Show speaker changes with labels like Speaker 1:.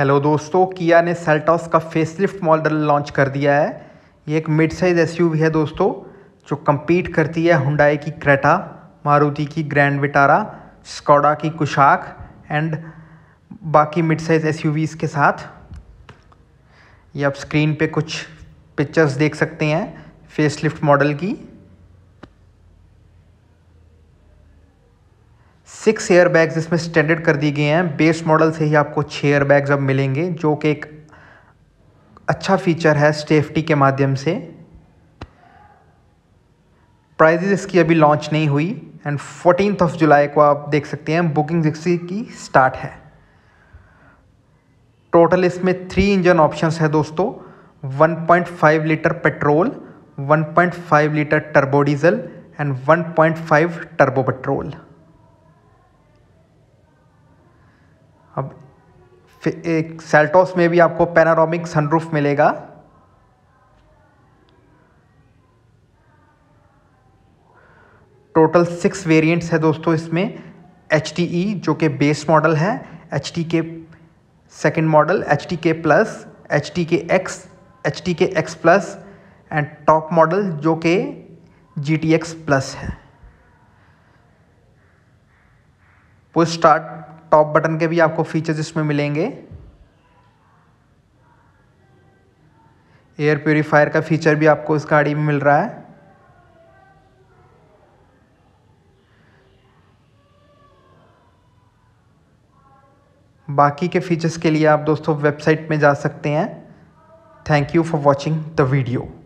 Speaker 1: hello दोस्तों किया ने सेल्टॉस का फेसलिफ्ट मॉडल लॉन्च कर दिया है ये एक मिड साइज एस है दोस्तों जो कम्पीट करती है हुंडाई की क्रेटा मारुति की ग्रैंड विटारा स्कॉडा की कुशाक एंड बाकी मिड साइज एस के साथ ये आप स्क्रीन पे कुछ पिक्चर्स देख सकते हैं फेसलिफ्ट मॉडल की सिक्स एयर बैग्स इसमें स्टैंडर्ड कर दिए गए हैं बेस मॉडल से ही आपको छः एयर बैग्स अब मिलेंगे जो कि एक अच्छा फीचर है सेफ्टी के माध्यम से प्राइजेज इसकी अभी लॉन्च नहीं हुई एंड फोर्टीन ऑफ जुलाई को आप देख सकते हैं बुकिंग जिक्सी की स्टार्ट है टोटल इसमें थ्री इंजन ऑप्शंस है दोस्तों 1.5 litre petrol 1.5 litre turbo diesel and 1.5 turbo petrol अब एक सेल्टोस में भी आपको पैनारोमिक सनरूफ मिलेगा टोटल सिक्स वेरिएंट्स है दोस्तों इसमें एच e, जो कि बेस मॉडल है H K second model H K plus H K X H K X plus and top model जो कि जी टी एक्स प्लस है पुश स्टार्ट टॉप बटन के भी आपको फीचर्स इसमें मिलेंगे एयर प्योरीफायर का फीचर भी आपको इस गाड़ी में मिल रहा है बाकी के फीचर्स के लिए आप दोस्तों वेबसाइट में जा सकते हैं thank you for watching the video